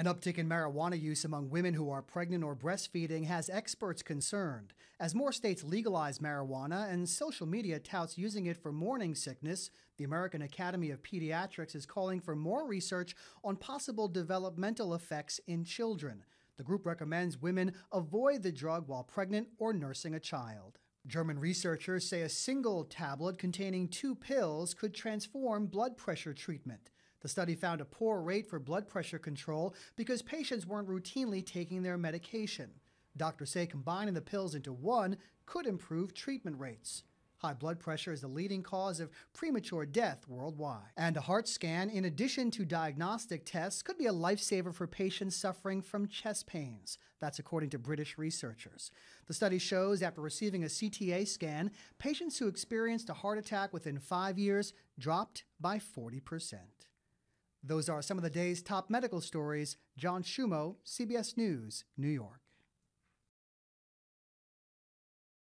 An uptick in marijuana use among women who are pregnant or breastfeeding has experts concerned. As more states legalize marijuana and social media touts using it for morning sickness, the American Academy of Pediatrics is calling for more research on possible developmental effects in children. The group recommends women avoid the drug while pregnant or nursing a child. German researchers say a single tablet containing two pills could transform blood pressure treatment. The study found a poor rate for blood pressure control because patients weren't routinely taking their medication. Doctors say combining the pills into one could improve treatment rates. High blood pressure is the leading cause of premature death worldwide. And a heart scan, in addition to diagnostic tests, could be a lifesaver for patients suffering from chest pains. That's according to British researchers. The study shows after receiving a CTA scan, patients who experienced a heart attack within five years dropped by 40 percent. Those are some of the day's top medical stories. John Schumo, CBS News, New York.